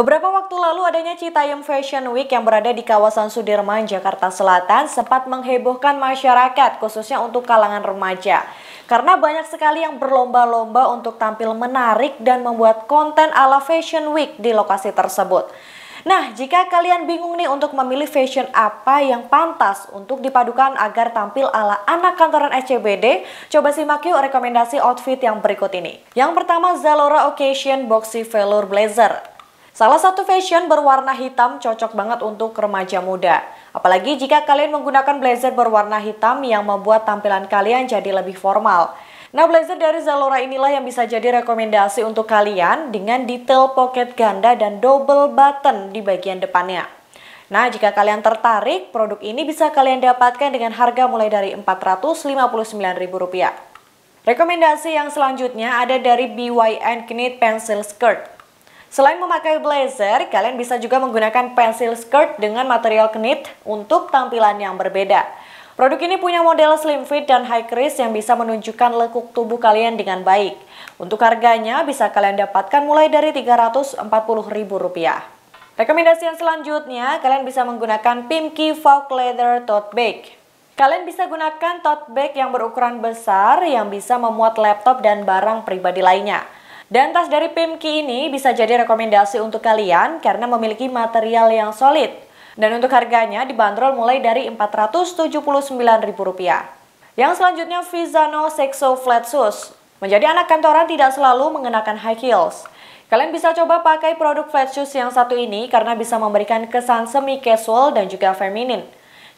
Beberapa waktu lalu adanya Citayam Fashion Week yang berada di kawasan Sudirman, Jakarta Selatan sempat menghebohkan masyarakat khususnya untuk kalangan remaja. Karena banyak sekali yang berlomba-lomba untuk tampil menarik dan membuat konten ala Fashion Week di lokasi tersebut. Nah, jika kalian bingung nih untuk memilih fashion apa yang pantas untuk dipadukan agar tampil ala anak kantoran SCBD, coba simak yuk rekomendasi outfit yang berikut ini. Yang pertama, Zalora Occasion Boxy Velour Blazer. Salah satu fashion berwarna hitam cocok banget untuk remaja muda. Apalagi jika kalian menggunakan blazer berwarna hitam yang membuat tampilan kalian jadi lebih formal. Nah, blazer dari Zalora inilah yang bisa jadi rekomendasi untuk kalian dengan detail pocket ganda dan double button di bagian depannya. Nah, jika kalian tertarik, produk ini bisa kalian dapatkan dengan harga mulai dari Rp459.000. Rekomendasi yang selanjutnya ada dari BYN Knit Pencil Skirt. Selain memakai blazer, kalian bisa juga menggunakan pensil skirt dengan material knit untuk tampilan yang berbeda. Produk ini punya model slim fit dan high crease yang bisa menunjukkan lekuk tubuh kalian dengan baik. Untuk harganya bisa kalian dapatkan mulai dari Rp340.000. Rekomendasi yang selanjutnya, kalian bisa menggunakan Pimki Fog Leather Tote Bag. Kalian bisa gunakan tote bag yang berukuran besar yang bisa memuat laptop dan barang pribadi lainnya. Dan tas dari Pimki ini bisa jadi rekomendasi untuk kalian karena memiliki material yang solid. Dan untuk harganya dibanderol mulai dari Rp479.000. Yang selanjutnya Visano Sexo Flat Shoes. Menjadi anak kantoran tidak selalu mengenakan high heels. Kalian bisa coba pakai produk flat shoes yang satu ini karena bisa memberikan kesan semi casual dan juga feminin.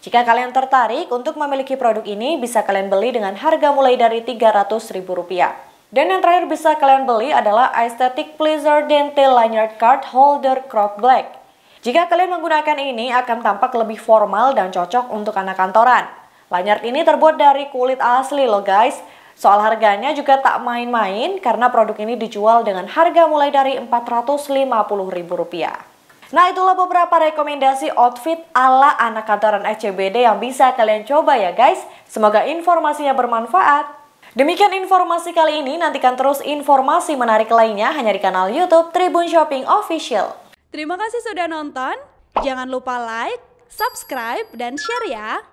Jika kalian tertarik untuk memiliki produk ini, bisa kalian beli dengan harga mulai dari Rp300.000. Dan yang terakhir bisa kalian beli adalah Aesthetic Pleasure Dental Lanyard Card Holder Crop Black. Jika kalian menggunakan ini akan tampak lebih formal dan cocok untuk anak kantoran. Lanyard ini terbuat dari kulit asli loh guys. Soal harganya juga tak main-main karena produk ini dijual dengan harga mulai dari Rp450.000. Nah itulah beberapa rekomendasi outfit ala anak kantoran SCBD yang bisa kalian coba ya guys. Semoga informasinya bermanfaat. Demikian informasi kali ini, nantikan terus informasi menarik lainnya hanya di kanal Youtube Tribun Shopping Official. Terima kasih sudah nonton, jangan lupa like, subscribe, dan share ya!